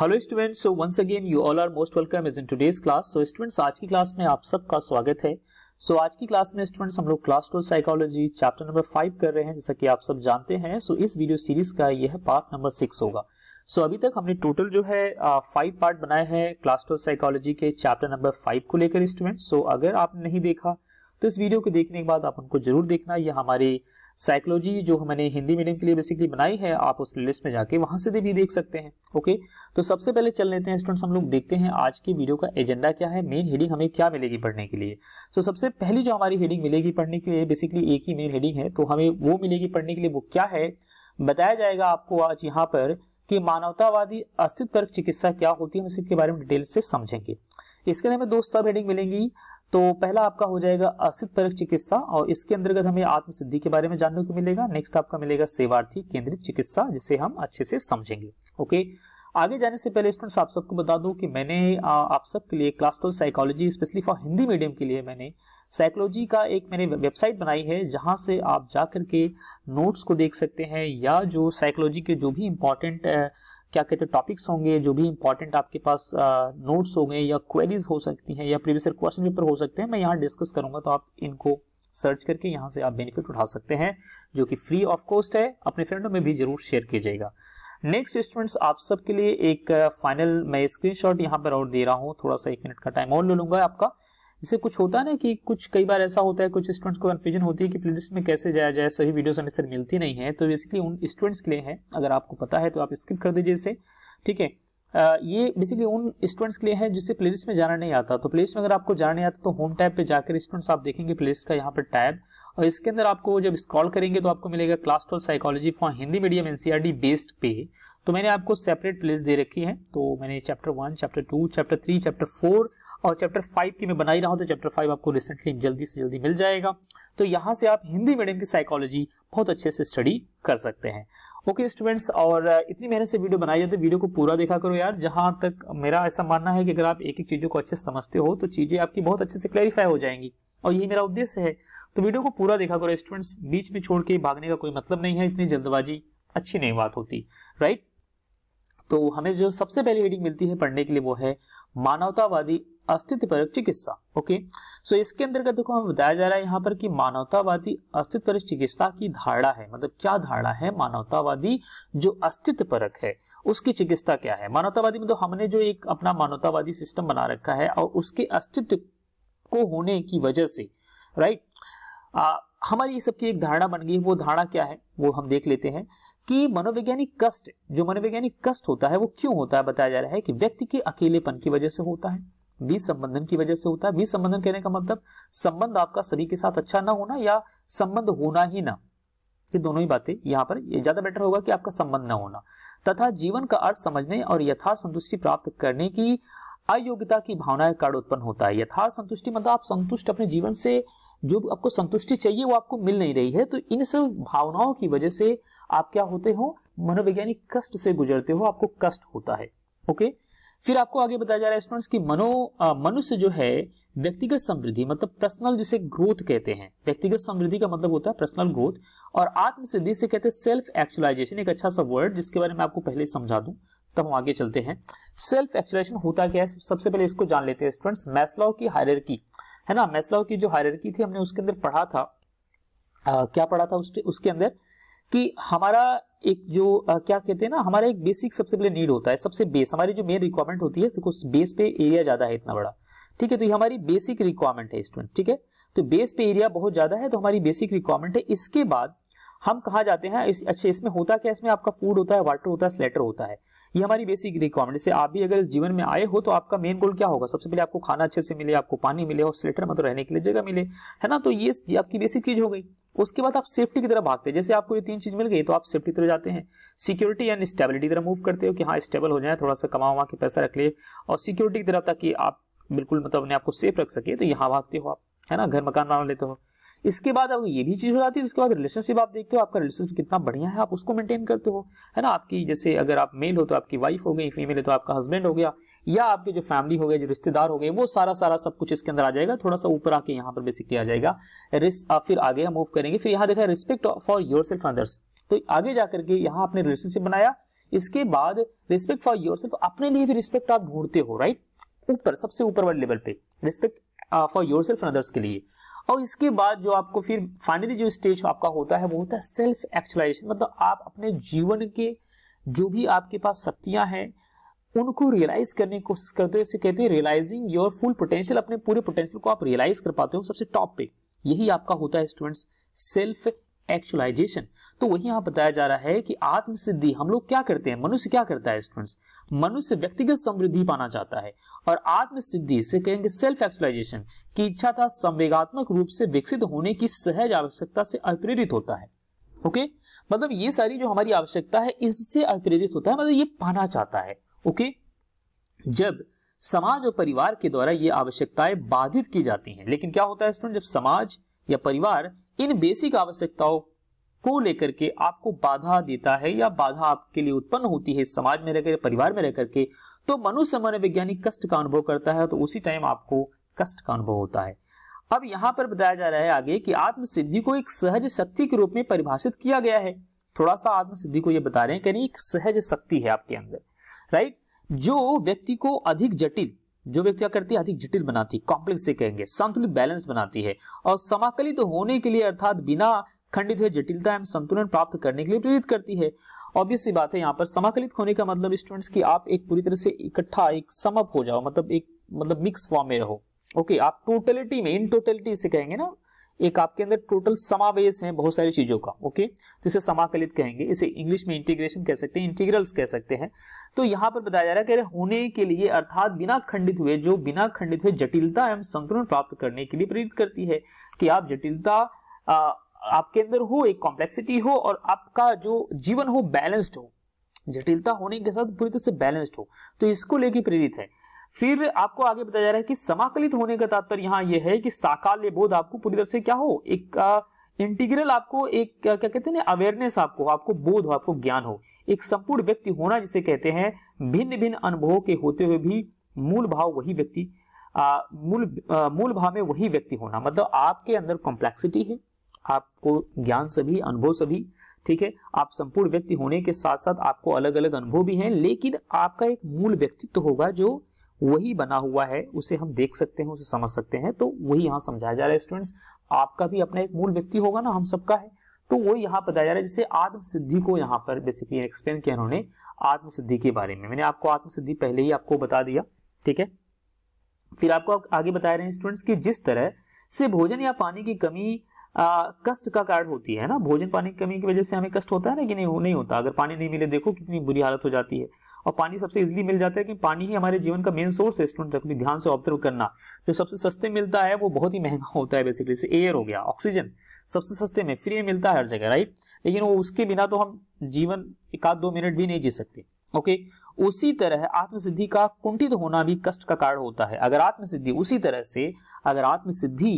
Hello students so once again you all are most welcome is in today's class so students आज की class में आप सबका स्वागत है सो so, आज की क्लास में स्टूडेंट्स हम लोग class two psychology chapter number five कर रहे हैं जैसा कि आप सब जानते हैं सो so, इस वीडियो सीरीज का यह पार्ट नंबर सिक्स होगा सो so, अभी तक हमने टोटल जो है फाइव पार्ट बनाए हैं क्लास टू साइकोलॉजी के चैप्टर नंबर फाइव को लेकर स्टूडेंट्स सो so, अगर आपने नहीं देखा तो इस वीडियो को देखने के बाद आप उनको जरूर देखना यह हमारी साइकोलॉजी जो मैंने हिंदी मीडियम के लिए बेसिकली बनाई है आप उस लिस्ट में जाके वहां से भी देख सकते हैं ओके तो सबसे पहले चल लेते हैं स्टूडेंट्स हम लोग देखते हैं आज की वीडियो का एजेंडा क्या है मेन हेडिंग हमें क्या मिलेगी पढ़ने के लिए तो so, सबसे पहली जो हमारी हेडिंग मिलेगी पढ़ने के लिए बेसिकली एक ही मेन हेडिंग है तो हमें वो मिलेगी पढ़ने के लिए वो क्या है बताया जाएगा आपको आज यहाँ पर कि मानवतावादी अस्तित्व चिकित्सा क्या होती है हम इसके बारे में डिटेल से समझेंगे इसके लिए हमें दो सब हेडिंग मिलेंगी तो पहला आपका हो जाएगा असित परक चिकित्सा और इसके अंतर्गत हमें आत्मसिद्धि के बारे में जानने को मिलेगा नेक्स्ट आपका मिलेगा सेवार्थी केंद्रित चिकित्सा जिसे हम अच्छे से समझेंगे ओके आगे जाने से पहले स्टूडेंट्स आप सबको बता दूं कि मैंने आप सबके लिए class twelve psychology specially for Hindi medium के लिए मैंने साइकोलॉजी का एक मैंने वेबसाइट बनाई है जहां से आप जाकर के नोट्स को देख सकते हैं या जो साइकोलॉजी के जो भी इम्पोर्टेंट क्या कहते हैं टॉपिक्स होंगे जो भी इंपॉर्टेंट आपके पास नोट्स होंगे या क्वेरीज हो सकती हैं या प्रीवियस ईयर क्वेश्चन पेपर हो सकते हैं मैं यहाँ डिस्कस करूंगा तो आप इनको सर्च करके यहाँ से आप बेनिफिट उठा सकते हैं जो कि फ्री ऑफ कॉस्ट है अपने फ्रेंडों में भी जरूर शेयर कीजिएगा नेक्स्ट स्टूडेंट्स आप सबके लिए एक फाइनल मैं स्क्रीनशॉट यहाँ पर और दे रहा हूँ थोड़ा सा एक मिनट का टाइम और ले लूंगा आपका जिससे कुछ होता है ना कि कुछ कई बार ऐसा होता है कुछ स्टूडेंट्स को कन्फ्यूजन होती है कि प्लेलिस्ट में कैसे जाया जाए सभी वीडियो हमेशा मिलती नहीं है तो बेसिकली उन स्टूडेंट्स के लिए है अगर आपको पता है तो आप स्किप कर दीजिए इसे ठीक है ये बेसिकली उन स्टूडेंट्स के लिए है जिससे प्लेलिस्ट में जाना नहीं आता तो प्लेलिस्ट में अगर आपको जाना नहीं आता तो होम टैब पे जाकर स्टूडेंट्स आप देखेंगे प्लेलिस्ट का यहाँ पर टैब और इसके अंदर आपको जब स्क्रॉल करेंगे तो आपको मिलेगा class twelve psychology for Hindi medium NCRD based पे तो मैंने आपको सेपरेट प्लेस दे रखी है तो मैंने chapter one chapter two chapter three chapter four और चैप्टर फाइव की मैं बना ही रहा हूँ तो चैप्टर फाइव आपको रिसेंटली जल्दी से जल्दी मिल जाएगा तो यहाँ से आप हिंदी मीडियम की साइकोलॉजी बहुत अच्छे से स्टडी कर सकते हैं ओके स्टूडेंट्स और इतनी मेहनत से वीडियो बनाई जाती है वीडियो को पूरा देखा करो यार जहाँ तक मेरा ऐसा मानना है कि अगर आप एक एक चीज़ों को अच्छे से समझते हो तो चीज़ें आपकी बहुत अच्छे से क्लैरिफाई हो जाएंगी और यही मेरा उद्देश्य है तो वीडियो को पूरा देखा करो स्टूडेंट्स बीच में छोड़ के भागने का कोई मतलब नहीं है इतनी जल्दबाजी अच्छी नहीं बात होती राइट तो हमें जो सबसे पहली हेडिंग मिलती है पढ़ने के लिए वो है मानवतावादी अस्तित्व पर चिकित्सा ओके सो इसके अंतर्गत देखो हमें बताया जा रहा है यहाँ पर कि मानवतावादी अस्तित्व चिकित्सा की धारणा है मतलब क्या धारणा है मानवतावादी जो अस्तित्व परक है उसकी चिकित्सा क्या है मानवतावादी मतलब हमने जो एक अपना मानवतावादी सिस्टम बना रखा है और उसके अस्तित्व को होने की वजह से राइट आ, हमारी सबकी एक धारणा बन गई वो धारणा क्या है वो हम देख लेते हैं कि मनोवैज्ञानिक कष्ट जो मनोवैज्ञानिक कष्ट होता है वो क्यों होता है बताया जा रहा है कि व्यक्ति के अकेलेपन की वजह से होता है विसंबंधन की वजह से होता है विसंबंधन कहने का मतलब संबंध आपका सभी के साथ अच्छा ना होना या संबंध होना ही ना ये दोनों ही बातें यहाँ पर ज्यादा बेटर होगा कि आपका संबंध न होना तथा जीवन का अर्थ समझने और यथार्थ संतुष्टि प्राप्त करने की अयोग्यता की भावना का कारण उत्पन्न होता है यथार्थ संतुष्टि मतलब आप संतुष्ट अपने जीवन से जो आपको संतुष्टि चाहिए वो आपको मिल नहीं रही है तो इन सब भावनाओं की वजह से आप क्या होते हो मनोवैज्ञानिक कष्ट से गुजरते हो आपको कष्ट होता है ओके फिर आपको आगे बताया जा रहा है स्टूडेंट्स कि मनो मनुष्य जो है व्यक्तिगत समृद्धि मतलब पर्सनल जिसे ग्रोथ कहते हैं व्यक्तिगत समृद्धि का मतलब होता है पर्सनल ग्रोथ और आत्म सिद्धि से कहते हैं सेल्फ एक्चुअलाइजेशन एक अच्छा सा वर्ड जिसके बारे में आपको पहले समझा दूं तब हम आगे चलते हैं सेल्फ एक्चुअलाइजेशन होता क्या है सबसे पहले इसको जान लेते हैं स्टूडेंट्स मैस्लव की हायर है ना मैस्लव की जो हायर थी हमने उसके अंदर पढ़ा था आ, क्या पढ़ा था उसके अंदर कि हमारा एक जो आ, क्या कहते हैं ना हमारा एक बेसिक सबसे पहले नीड होता है सबसे बेस हमारी जो मेन रिक्वायरमेंट होती है बेस पे एरिया ज्यादा है इतना बड़ा ठीक है तो ये हमारी बेसिक रिक्वायरमेंट है स्टूडेंट ठीक है तो बेस पे एरिया बहुत ज्यादा है तो हमारी बेसिक रिक्वायरमेंट है इसके बाद हम कहा जाते हैं इस, अच्छा इसमें होता क्या इसमें आपका फूड होता है वाटर होता है स्लेटर होता है ये हमारी बेसिक रिक्वायरमेंट जैसे आप भी अगर इस जीवन में आए हो तो आपका मेन गोल क्या होगा सबसे पहले आपको खाना अच्छे से मिले आपको पानी मिले और स्लेटर मतलब रहने के लिए जगह मिले है ना तो ये आपकी बेसिक चीज हो गई उसके बाद आप सेफ्टी की तरह भागते हैं जैसे आपको ये तीन चीज मिल गई तो आप सेफ्टी की तरफ जाते हैं सिक्योरिटी एंड स्टेबिलिटी तरफ तरह मूव करते हो कि हाँ स्टेबल हो जाए थोड़ा सा कमा वमा के पैसा रख ले और सिक्योरिटी की तरफ ताकि आप बिल्कुल मतलब अपने आपको सेफ रख सके तो यहाँ भागते हो आप है ना घर मकान बना लेते हो इसके बाद अब ये भी चीज़ हो जाती है उसके बाद रिलेशनशिप आप देखते हो आपका रिलेशनशिप कितना बढ़िया है आप उसको मेंटेन करते हो है ना आपकी जैसे अगर आप मेल हो तो आपकी वाइफ हो गई फीमेल है तो आपका हस्बैंड हो गया या आपके जो फैमिली हो गए जो रिश्तेदार हो गए वो सारा सारा सब कुछ इसके अंदर आ जाएगा थोड़ा सा ऊपर आके यहाँ पर बेसिकली आ जाएगा फिर आगे मूव करेंगे फिर यहाँ देखा respect for yourself others तो आगे जा करके यहाँ आपने रिलेशनशिप बनाया इसके बाद रिस्पेक्ट फॉर योर सेल्फ अपने लिए भी रिस्पेक्ट आप ढूंढते हो राइट ऊपर सबसे ऊपर वाले लेवल पे respect for yourself others के लिए और इसके बाद जो आपको फिर फाइनली जो स्टेज आपका होता है वो होता है सेल्फ एक्चुअलाइजेशन मतलब आप अपने जीवन के जो भी आपके पास शक्तियां हैं उनको रियलाइज करने की कोशिश करते हो इसे कहते हैं रियलाइजिंग योर फुल पोटेंशियल अपने पूरे पोटेंशियल को आप रियलाइज कर पाते हो सबसे टॉप पे यही आपका होता है स्टूडेंट्स सेल्फ एक्चुअलाइजेशन तो वही यहाँ बताया जा रहा है कि आत्मसिद्धि हम लोग क्या करते हैं मनुष्य क्या करता है स्टूडेंट्स मनुष्य व्यक्तिगत समृद्धि पाना चाहता है और आत्मसिद्धि से कहेंगे सेल्फ एक्चुअलाइजेशन की इच्छा था संवेगात्मक रूप से विकसित होने की सहज आवश्यकता से अप्रेरित होता है ओके okay? मतलब ये सारी जो हमारी आवश्यकता है इससे अप्रेरित होता है मतलब ये पाना चाहता है ओके okay? जब समाज और परिवार के द्वारा ये आवश्यकताएं बाधित की जाती हैं लेकिन क्या होता है स्टूडेंट जब समाज या परिवार इन बेसिक आवश्यकताओं को लेकर के आपको बाधा देता है या बाधा आपके लिए उत्पन्न होती है समाज में रहकर परिवार में रहकर के तो मनुष्य मनोवैज्ञानिक कष्ट का अनुभव करता है तो उसी टाइम आपको कष्ट का अनुभव होता है अब यहां पर बताया जा रहा है आगे कि आत्मसिद्धि को एक सहज शक्ति के रूप में परिभाषित किया गया है थोड़ा सा आत्मसिद्धि को यह बता रहे हैं कि एक सहज शक्ति है आपके अंदर राइट जो व्यक्ति को अधिक जटिल जो व्यक्ति क्या करती है अधिक जटिल बनाती है कॉम्प्लेक्स से कहेंगे संतुलित बैलेंस बनाती है और समाकलित तो होने के लिए अर्थात बिना खंडित हुए जटिलता एवं संतुलन प्राप्त करने के लिए प्रेरित करती है ऑब्वियस सी बात है यहाँ पर समाकलित होने का मतलब स्टूडेंट्स की आप एक पूरी तरह से इकट्ठा एक समअप हो जाओ मतलब एक मतलब मिक्स फॉर्म में रहो ओके आप टोटलिटी में इन टोटलिटी से कहेंगे ना एक आपके अंदर टोटल समावेश है बहुत सारी चीजों का ओके तो इसे समाकलित कहेंगे इसे इंग्लिश में इंटीग्रेशन कह सकते हैं इंटीग्रल्स कह सकते हैं तो यहाँ पर बताया जा रहा है कह रहे होने के लिए अर्थात बिना खंडित हुए जो बिना खंडित हुए जटिलता एवं संतुलन प्राप्त करने के लिए प्रेरित करती है कि आप जटिलता आपके अंदर हो एक कॉम्प्लेक्सिटी हो और आपका जो जीवन हो बैलेंस्ड हो जटिलता होने के साथ पूरी तरह से बैलेंस्ड हो तो इसको लेके प्रेरित है फिर आपको आगे बताया जा रहा है कि समाकलित होने का तात्पर्य यहाँ यह है कि साकाल्य बोध आपको पूरी तरह से क्या हो एक इंटीग्रल आपको एक क्या कहते हैं अवेयरनेस आपको आपको बोध हो आपको ज्ञान हो एक संपूर्ण व्यक्ति होना जिसे कहते हैं भिन्न भिन्न अनुभवों के होते हुए भी मूल भाव वही व्यक्ति मूल मूल भाव में वही व्यक्ति होना मतलब आपके अंदर कॉम्प्लेक्सिटी है आपको ज्ञान सभी अनुभव सभी ठीक है आप संपूर्ण व्यक्ति होने के साथ साथ आपको अलग अलग अनुभव भी हैं लेकिन आपका एक मूल व्यक्तित्व होगा जो वही बना हुआ है उसे हम देख सकते हैं उसे समझ सकते हैं तो वही यहाँ समझाया जा रहा है स्टूडेंट्स आपका भी अपना एक मूल व्यक्ति होगा ना हम सबका है तो वो यहाँ बताया जा रहा है जैसे आत्म सिद्धि को यहाँ पर बेसिकली एक्सप्लेन किया उन्होंने आत्म सिद्धि के बारे में मैंने आपको आत्म सिद्धि पहले ही आपको बता दिया ठीक है फिर आपको आगे बता रहे हैं स्टूडेंट्स कि जिस तरह से भोजन या पानी की कमी आ, कष्ट का कारण होती है ना भोजन पानी की कमी की वजह से हमें कष्ट होता है ना कि नहीं नहीं होता अगर पानी नहीं मिले देखो कितनी बुरी हालत हो जाती है और पानी सबसे इजिली मिल जाता है क्योंकि पानी ही हमारे जीवन का मेन सोर्स है स्टूडेंट तक ध्यान से ऑब्जर्व करना जो सबसे सस्ते मिलता है वो बहुत ही महंगा होता है बेसिकली जैसे एयर हो गया ऑक्सीजन सबसे सस्ते में फ्री में मिलता है हर जगह राइट लेकिन वो उसके बिना तो हम जीवन एक आध दो मिनट भी नहीं जी सकते ओके okay? उसी तरह आत्मसिद्धि का कुंठित होना भी कष्ट का कारण होता है अगर आत्मसिद्धि उसी तरह से अगर आत्मसिद्धि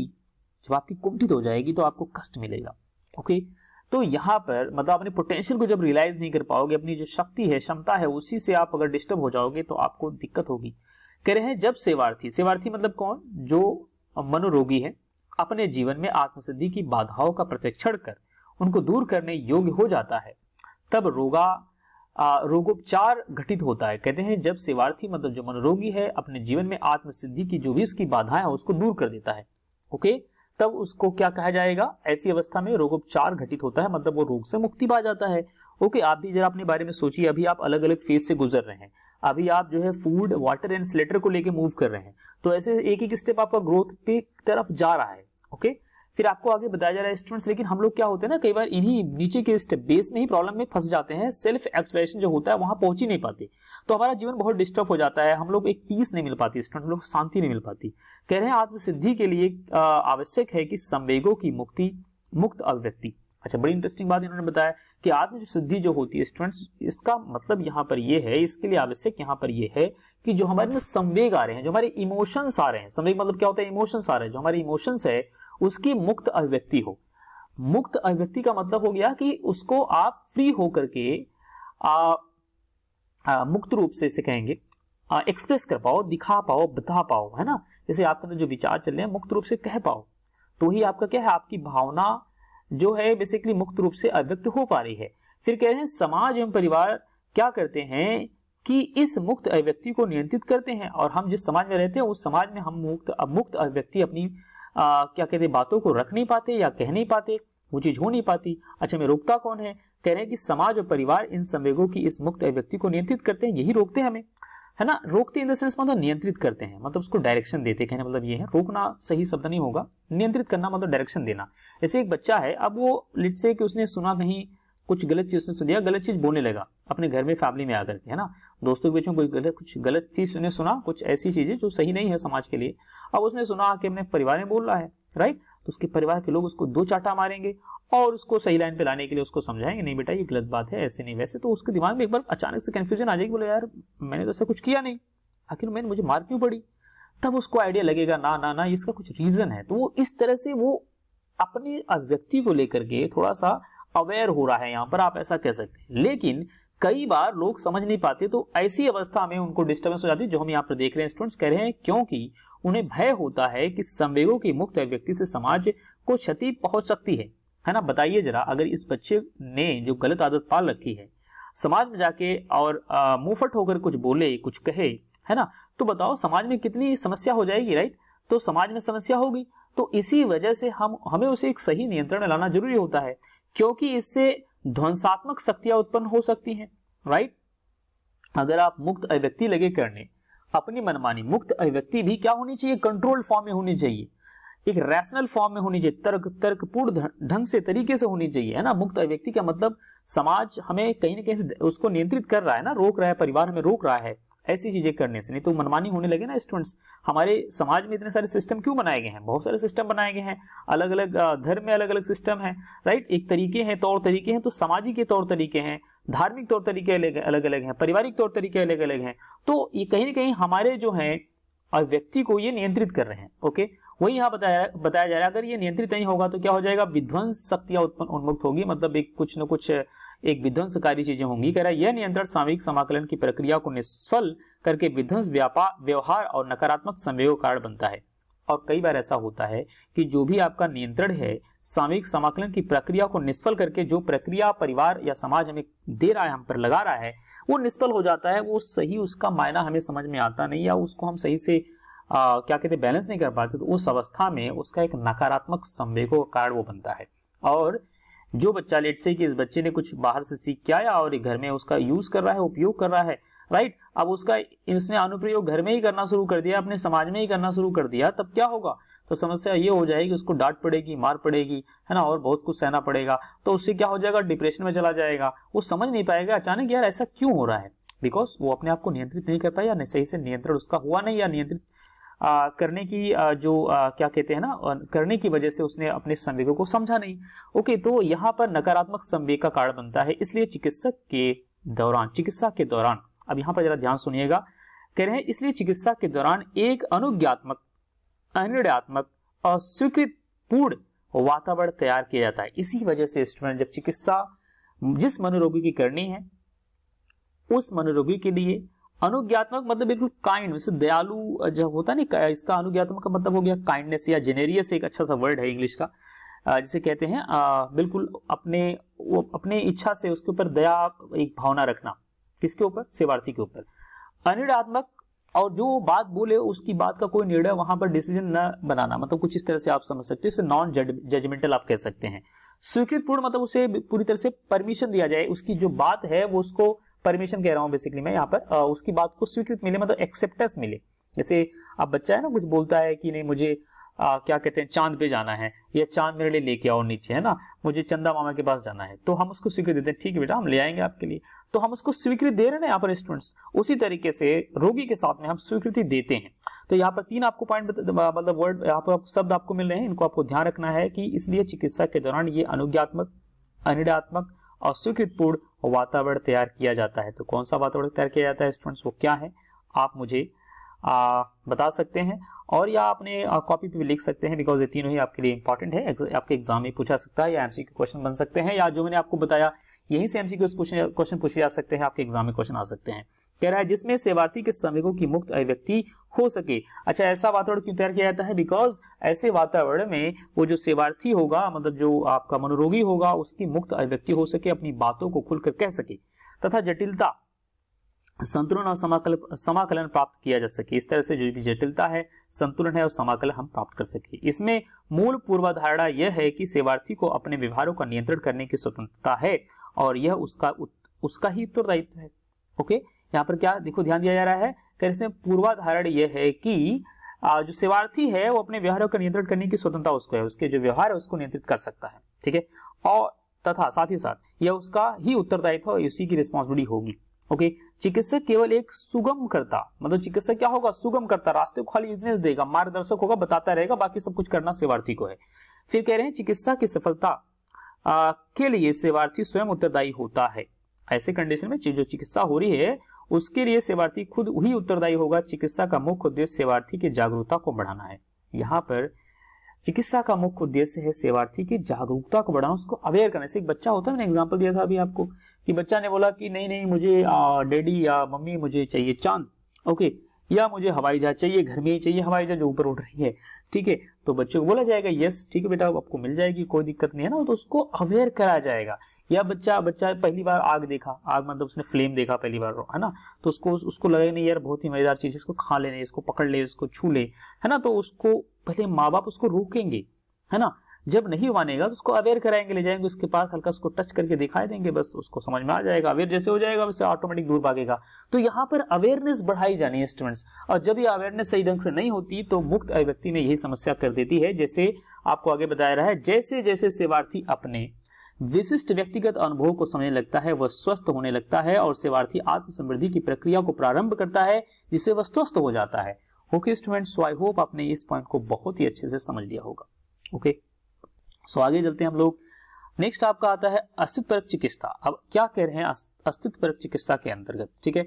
जब आपकी कुंठित हो जाएगी तो आपको कष्ट मिलेगा ओके okay? तो यहाँ पर मतलब अपने पोटेंशियल को जब रियलाइज नहीं कर पाओगे अपनी जो शक्ति है क्षमता है उसी से आप अगर डिस्टर्ब हो जाओगे तो आपको दिक्कत होगी कह रहे हैं जब सेवार्थी सेवार्थी मतलब कौन जो मनोरोगी है अपने जीवन में आत्मसिद्धि की बाधाओं का प्रत्यक्षण कर उनको दूर करने योग्य हो जाता है तब रोगा रोगोपचार घटित होता है कहते हैं जब सेवार्थी मतलब जो मनोरोगी है अपने जीवन में आत्मसिद्धि की जो भी उसकी बाधाएं हैं उसको दूर कर देता है ओके तब उसको क्या कहा जाएगा ऐसी अवस्था में रोगोपचार घटित होता है मतलब वो रोग से मुक्ति पा जाता है ओके आप भी जरा अपने बारे में सोचिए अभी आप अलग अलग फेज से गुजर रहे हैं अभी आप जो है फूड वाटर एंड स्लेटर को लेके मूव कर रहे हैं तो ऐसे एक एक स्टेप आपका ग्रोथ पे तरफ जा रहा है ओके फिर आपको आगे बताया जा रहा है स्टूडेंट्स लेकिन हम लोग क्या होते हैं ना कई बार इन्हीं नीचे के स्टेप बेस में ही प्रॉब्लम में फंस जाते हैं सेल्फ एक्सप्रेशन जो होता है वहां पहुंच ही नहीं पाते तो हमारा जीवन बहुत डिस्टर्ब हो जाता है हम लोग एक पीस नहीं मिल पाती स्टूडेंट लोग शांति नहीं मिल पाती कह रहे हैं आत्मसिद्धि के लिए आवश्यक है कि संवेगों की मुक्ति मुक्त अभिव्यक्ति अच्छा बड़ी इंटरेस्टिंग बात इन्होंने बताया कि आत्म सिद्धि जो होती है स्टूडेंट्स इसका मतलब यहाँ पर ये है इसके लिए आवश्यक यहाँ पर ये है कि जो हमारे संवेग आ रहे हैं जो हमारे इमोशंस आ रहे हैं संवेग मतलब क्या होता है इमोशंस आ रहे हैं जो हमारे इमोशंस है उसकी मुक्त अभिव्यक्ति हो मुक्त अभिव्यक्ति का मतलब हो गया कि उसको आप फ्री होकर के आ, आ, मुक्त रूप से इसे कहेंगे एक्सप्रेस कर पाओ दिखा पाओ बता पाओ है ना जैसे आपके अंदर जो विचार चल रहे हैं मुक्त रूप से कह पाओ तो ही आपका क्या है आपकी भावना जो है बेसिकली मुक्त रूप से अव्यक्त हो पा रही है फिर कह रहे हैं समाज एवं परिवार क्या करते हैं कि इस मुक्त अभिव्यक्ति को नियंत्रित करते हैं और हम जिस समाज में रहते हैं उस समाज में हम मुक्त मुक्त अभिव्यक्ति अपनी आ, क्या कहते बातों को रख नहीं पाते या कह नहीं पाते वो चीज हो नहीं पाती अच्छा मैं रोकता कौन है कह रहे हैं कि समाज और परिवार इन संवेगों की इस मुक्त अभिव्यक्ति को नियंत्रित करते हैं यही रोकते हैं हमें है ना रोकते इन द सेंस मतलब नियंत्रित करते हैं मतलब उसको डायरेक्शन देते कहने मतलब ये है रोकना सही शब्द नहीं होगा नियंत्रित करना मतलब डायरेक्शन देना जैसे एक बच्चा है अब वो लिट से कि उसने सुना कहीं कुछ गलत चीज उसने सुन दिया गलत चीज बोलने लगा अपने घर में फैमिली में आकर के है ना दोस्तों के बीच में कोई गलत कुछ गलत चीज उसने सुना कुछ ऐसी चीजें जो सही नहीं है समाज के लिए अब उसने सुना कि अपने परिवार में बोल रहा है राइट तो उसके परिवार के लोग उसको दो चाटा मारेंगे और उसको सही लाइन पे लाने के लिए उसको समझाएंगे नहीं बेटा ये गलत बात है ऐसे नहीं वैसे तो उसके दिमाग में एक बार अचानक से कंफ्यूजन आ जाएगी बोले यार मैंने तो ऐसा कुछ किया नहीं आखिर मैंने मुझे मार क्यों पड़ी तब उसको आइडिया लगेगा ना ना ना इसका कुछ रीजन है तो वो इस तरह से वो अपने अभिव्यक्ति को लेकर के थोड़ा सा अवेयर हो रहा है यहाँ पर आप ऐसा कह सकते हैं लेकिन कई बार लोग समझ नहीं पाते तो ऐसी अवस्था में उनको डिस्टर्बेंस हो जाती है जो हम यहाँ पर देख रहे हैं स्टूडेंट्स कह रहे हैं क्योंकि उन्हें भय होता है कि संवेगों की मुक्त अभिव्यक्ति से समाज को क्षति पहुंच सकती है है ना बताइए जरा अगर इस बच्चे ने जो गलत आदत पाल रखी है समाज में जाके और मुंहफट होकर कुछ बोले कुछ कहे है ना तो बताओ समाज में कितनी समस्या हो जाएगी राइट तो समाज में समस्या होगी तो इसी वजह से हम हमें उसे एक सही नियंत्रण लाना जरूरी होता है क्योंकि इससे ध्वंसात्मक शक्तियां उत्पन्न हो सकती हैं राइट अगर आप मुक्त अभिव्यक्ति लगे करने अपनी मनमानी मुक्त अभिव्यक्ति भी क्या होनी चाहिए कंट्रोल फॉर्म में होनी चाहिए एक रैशनल फॉर्म में होनी चाहिए तर्क तर्कपूर्ण ढंग से तरीके से होनी चाहिए है ना मुक्त अभिव्यक्ति का मतलब समाज हमें कहीं ना कहीं उसको नियंत्रित कर रहा है ना रोक रहा है परिवार हमें रोक रहा है ऐसी चीजें करने से नहीं तो मनमानी होने लगे ना स्टूडेंट्स हमारे समाज में इतने सारे सिस्टम क्यों बनाए गए हैं बहुत सारे सिस्टम बनाए गए हैं अलग अलग धर्म में अलग अलग सिस्टम है राइट एक तरीके हैं तौर तरीके हैं तो सामाजिक के तौर तरीके हैं धार्मिक तौर तरीके अलग अलग अलग हैं पारिवारिक तौर तरीके अलग अलग हैं तो ये कहीं ना कहीं हमारे जो है व्यक्ति को ये नियंत्रित कर रहे हैं ओके वही यहाँ बताया बताया जा रहा है अगर ये नियंत्रित नहीं होगा तो क्या हो जाएगा विध्वंस शक्तियां उत्पन्न उन्मुक्त होगी मतलब एक कुछ ना कुछ एक विध्वंसकारी चीजें होंगी कह रहा है यह नियंत्रण सामूहिक समाकलन की प्रक्रिया को निष्फल करके विध्वंस व्यापार व्यवहार और नकारात्मक संवेग कारण बनता है और कई बार ऐसा होता है कि जो भी आपका नियंत्रण है सामूहिक समाकलन की प्रक्रिया को निष्फल करके जो प्रक्रिया परिवार या समाज हमें दे रहा है हम पर लगा रहा है वो निष्फल हो जाता है वो सही उसका मायना हमें समझ में आता नहीं या उसको हम सही से आ, क्या कहते बैलेंस नहीं कर पाते तो उस अवस्था में उसका एक नकारात्मक संवेगों का कारण वो बनता है और जो बच्चा लेट से कि इस बच्चे ने कुछ बाहर से सीख के आया और घर में उसका यूज कर रहा है उपयोग कर रहा है राइट अब उसका इसने अनुप्रयोग घर में ही करना शुरू कर दिया अपने समाज में ही करना शुरू कर दिया तब क्या होगा तो समस्या ये हो जाएगी उसको डांट पड़ेगी मार पड़ेगी है ना और बहुत कुछ सहना पड़ेगा तो उससे क्या हो जाएगा डिप्रेशन में चला जाएगा वो समझ नहीं पाएगा अचानक यार ऐसा क्यों हो रहा है बिकॉज वो अपने आप को नियंत्रित नहीं कर पाया सही से नियंत्रण उसका हुआ नहीं या नियंत्रित आ, करने की आ, जो आ, क्या कहते हैं ना करने की वजह से उसने अपने संवेगों को समझा नहीं ओके तो यहाँ पर नकारात्मक संवेग का कारण बनता है इसलिए चिकित्सक के दौरान चिकित्सा के दौरान अब यहाँ पर जरा ध्यान सुनिएगा कह रहे हैं इसलिए चिकित्सा के दौरान एक अनुज्ञात्मक अनिर्णयात्मक और स्वीकृत पूर्ण वातावरण तैयार किया जाता है इसी वजह से स्टूडेंट जब चिकित्सा जिस मनोरोगी की करनी है उस मनोरोगी के लिए अनुज्ञात्मक मतलब बिल्कुल काइंड वैसे दयालु जब होता नहीं इसका अनुज्ञात्मक का मतलब हो गया काइंडनेस या जेनेरियस एक अच्छा सा वर्ड है इंग्लिश का जिसे कहते हैं बिल्कुल अपने वो अपने इच्छा से उसके ऊपर दया एक भावना रखना किसके ऊपर सेवार्थी के ऊपर अनिर्णात्मक और जो बात बोले उसकी बात का कोई निर्णय वहां पर डिसीजन न बनाना मतलब कुछ इस तरह से आप समझ सकते हो इसे नॉन जजमेंटल आप कह सकते हैं स्वीकृत पूर्ण मतलब उसे पूरी तरह से परमिशन दिया जाए उसकी जो बात है वो उसको परमिशन कह रहा हूँ बेसिकली मैं यहाँ पर आ, उसकी बात को स्वीकृत मिले मतलब एक्सेप्टेंस मिले जैसे अब बच्चा है ना कुछ बोलता है कि नहीं मुझे आ, क्या कहते हैं चांद पे जाना है या चांद मेरे लिए लेके आओ नीचे है ना मुझे चंदा मामा के पास जाना है तो हम उसको स्वीकृति देते हैं ठीक है बेटा हम ले आएंगे आपके लिए तो हम उसको स्वीकृति दे रहे हैं यहाँ पर स्टूडेंट्स उसी तरीके से रोगी के साथ में हम स्वीकृति देते हैं तो यहाँ पर तीन आपको पॉइंट मतलब वर्ड यहाँ पर शब्द आपको मिल रहे हैं इनको आपको ध्यान रखना है कि इसलिए चिकित्सा के दौरान ये अनुज्ञात्मक अनिडात्मक और स्वीकृत पूर्ण वातावरण तैयार किया जाता है तो कौन सा वातावरण तैयार किया जाता है स्टूडेंट्स वो क्या है आप मुझे आ, बता सकते हैं और या आपने कॉपी पे भी लिख सकते हैं बिकॉज ये तीनों ही आपके लिए इंपॉर्टेंट है आपके एग्जाम में पूछा सकता है या के क्वेश्चन बन सकते हैं या जो मैंने आपको बताया यहीं से के क्वेश्चन पूछे जा सकते हैं आपके एग्जाम में क्वेश्चन आ सकते हैं कह रहा है जिसमें सेवार्थी के श्रमिकों की मुक्त अभिव्यक्ति हो सके अच्छा ऐसा वातावरण क्यों तैयार किया जाता है बिकॉज ऐसे वातावरण में वो जो सेवार्थी होगा मतलब जो आपका मनोरोगी होगा उसकी मुक्त अभिव्यक्ति हो सके अपनी बातों को खुलकर कह सके तथा जटिलता संतुलन और समाकल समाकलन प्राप्त किया जा सके इस तरह से जो भी जटिलता है संतुलन है और समाकलन हम प्राप्त कर सके इसमें मूल पूर्वाधारणा यह है कि सेवार्थी को अपने व्यवहारों का नियंत्रण करने की स्वतंत्रता है और यह उसका उसका ही उत्तरदायित्व है ओके यहाँ पर क्या देखो ध्यान दिया जा रहा है कि इसमें पूर्वाधारण यह है कि जो सेवार्थी है वो अपने व्यवहारों का नियंत्रण करने की स्वतंत्रता उसको है उसके जो व्यवहार है उसको नियंत्रित कर सकता है ठीक है और तथा साथ ही साथ यह उसका ही उत्तरदायित्व और उसी की रिस्पॉन्सिबिलिटी होगी ओके चिकित्सक केवल एक सुगम करता मतलब चिकित्सक क्या होगा सुगम करता रास्ते को खाली इजनेस देगा मार्गदर्शक होगा बताता रहेगा बाकी सब कुछ करना सेवार्थी को है फिर कह रहे हैं चिकित्सा की सफलता के लिए सेवार्थी स्वयं उत्तरदायी होता है ऐसे कंडीशन में जो चिकित्सा हो रही है उसके लिए सेवार्थी खुद ही उत्तरदायी होगा चिकित्सा का मुख्य उद्देश्य सेवार्थी की जागरूकता को बढ़ाना है यहाँ पर चिकित्सा का मुख्य उद्देश्य है सेवार्थी की जागरूकता को बढ़ाना उसको अवेयर करना से एक बच्चा होता है मैंने एग्जाम्पल दिया था अभी आपको कि बच्चा ने बोला कि नहीं नहीं मुझे डैडी या मम्मी मुझे चाहिए चांद ओके या मुझे हवाई जहाज चाहिए घर में ही चाहिए हवाई जहाज ऊपर उठ रही है ठीक है तो बच्चे को बोला जाएगा यस ठीक है बेटा आपको मिल जाएगी कोई दिक्कत नहीं है ना तो उसको अवेयर करा जाएगा या बच्चा बच्चा पहली बार आग देखा आग मतलब उसने फ्लेम देखा पहली बार है ना तो उसको उस, उसको लगे नहीं यार बहुत ही मजेदार चीज इसको खा लेने इसको पकड़ ले इसको छू ले है ना तो उसको पहले माँ बाप उसको रोकेंगे है ना जब नहीं मानेगा तो उसको अवेयर कराएंगे ले जाएंगे उसके पास हल्का उसको टच करके दिखाई देंगे बस उसको समझ में आ जाएगा अवेयर जैसे हो जाएगा वैसे ऑटोमेटिक दूर भागेगा तो यहाँ पर अवेयरनेस बढ़ाई जानी है स्टूडेंट्स और जब ये अवेयरनेस सही ढंग से नहीं होती तो मुक्त अभिव्यक्ति में यही समस्या कर देती है जैसे आपको आगे बताया रहा है जैसे जैसे सेवार्थी अपने विशिष्ट व्यक्तिगत अनुभव को समझने लगता है वह स्वस्थ होने लगता है और सेवार्थी आत्म समृद्धि की प्रक्रिया को प्रारंभ करता है जिससे वह स्वस्थ हो जाता है okay student so I hope आपने इस पॉइंट को बहुत ही अच्छे से समझ लिया होगा ओके सो आगे चलते हैं हम लोग नेक्स्ट आपका आता है अस्तित्व परक चिकित्सा अब क्या कह रहे हैं अस्तित्व परक चिकित्सा के अंतर्गत ठीक है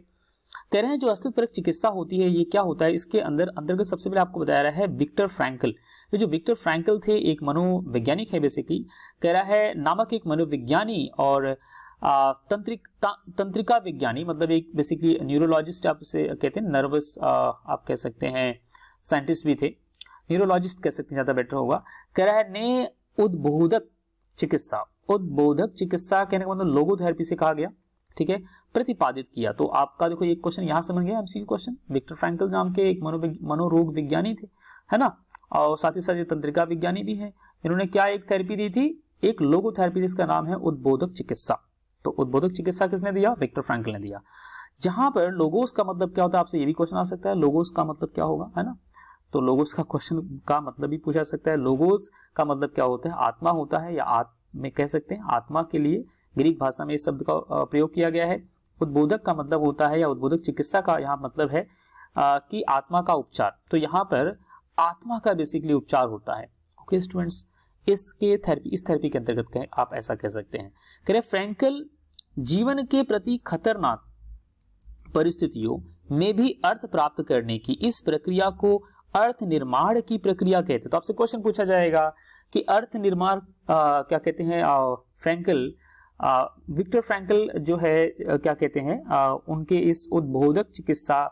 कह रहे हैं जो अस्तित्व परक चिकित्सा होती है ये क्या होता है इसके अंदर अंतर्गत सबसे पहले आपको बताया रहा है विक्टर फ्रैंकल ये जो विक्टर फ्रैंकल थे एक मनोवैज्ञानिक है बेसिकली कह रहा है नामक एक मनोविज्ञानी और तंत्रिक तंत्रिका विज्ञानी मतलब एक बेसिकली न्यूरोलॉजिस्ट आप उसे कहते हैं नर्वस आप कह सकते हैं साइंटिस्ट भी थे न्यूरोलॉजिस्ट कह सकते हैं ज़्यादा बेटर होगा कह रहा है ने उद्बोधक चिकित्सा उद्बोधक चिकित्सा कहने का मतलब लोगोथेरेपी से कहा गया ठीक है प्रतिपादित किया तो आपका देखो एक क्वेश्चन यहाँ समझ गया एमसीक्यू क्वेश्चन विक्टर फ्रैंकल नाम के एक मनोरोग विज्ञानी थे है ना और साथ ही साथ ये तंत्रिका विज्ञानी भी है इन्होंने क्या एक थेरेपी दी थी एक लोगो थेरेपी जिसका नाम है उद्बोधक चिकित्सा तो उद्बोधक चिकित्सा किसने दिया विक्टर फ्रैंकल ने दिया जहां पर लोगोस का मतलब क्या होता है आपसे ये भी क्वेश्चन आ सकता है लोगोस का मतलब क्या होगा है ना तो लोगोस का क्वेश्चन का मतलब भी पूछा सकता है लोगोस का मतलब क्या होता है आत्मा होता है या आत्म कह सकते हैं आत्मा के लिए ग्रीक भाषा में इस शब्द का प्रयोग किया गया है उद्बोधक का मतलब होता है या उद्बोधक चिकित्सा का यहाँ मतलब है कि आत्मा का उपचार तो यहाँ पर आत्मा का बेसिकली उपचार होता है ओके स्टूडेंट्स इसके थेरेपी इस थेरेपी के अंतर्गत कहें आप ऐसा कह सकते हैं कह फ्रेंकल जीवन के प्रति खतरनाक परिस्थितियों में भी अर्थ प्राप्त करने की इस प्रक्रिया को अर्थ निर्माण की प्रक्रिया कहते हैं तो आपसे क्वेश्चन पूछा जाएगा कि अर्थ निर्माण क्या कहते हैं फ्रेंकल विक्टर फ्रैंकल जो है क्या कहते हैं उनके इस उद्बोधक चिकित्सा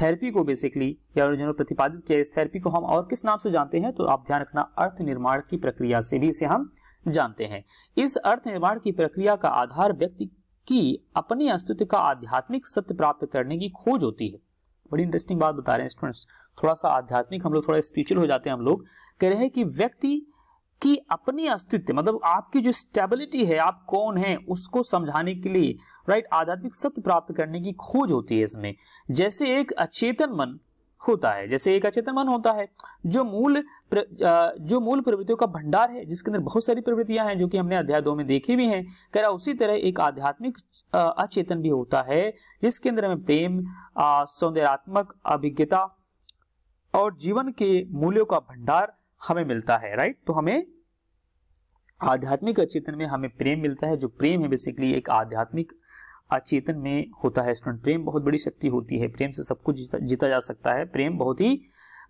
थेरेपी को बेसिकली या जिन्होंने प्रतिपादित किया इस थेरेपी को हम और किस नाम से जानते हैं तो आप ध्यान रखना अर्थ निर्माण की प्रक्रिया से भी इसे हम जानते हैं इस अर्थ निर्माण की प्रक्रिया का आधार व्यक्ति की अपने अस्तित्व का आध्यात्मिक सत्य प्राप्त करने की खोज होती है बड़ी इंटरेस्टिंग बात बता रहे हैं स्टूडेंट्स थोड़ा सा आध्यात्मिक हम लोग थोड़ा स्पिरिचुअल हो जाते हैं हम लोग कह रहे हैं कि व्यक्ति कि अपनी अस्तित्व मतलब आपकी जो स्टेबिलिटी है आप कौन है उसको समझाने के लिए राइट आध्यात्मिक सत्य प्राप्त करने की खोज होती है इसमें जैसे एक अचेतन मन होता है जैसे एक अचेतन मन होता है जो मूल प्र, जो मूल प्रवृत्तियों का भंडार है जिसके अंदर बहुत सारी प्रवृत्तियां हैं जो कि हमने अध्याय दो में देखी भी हैं कह रहा उसी तरह एक आध्यात्मिक अचेतन भी होता है जिसके अंदर हमें प्रेम सौंदर्यात्मक अभिज्ञता और जीवन के मूल्यों का भंडार हमें मिलता है राइट तो हमें आध्यात्मिक अचेतन में हमें प्रेम मिलता है जो प्रेम है बेसिकली एक आध्यात्मिक अचेतन में होता है स्टूडेंट प्रेम बहुत बड़ी शक्ति होती है प्रेम से सब कुछ जीता, जीता जा सकता है प्रेम बहुत ही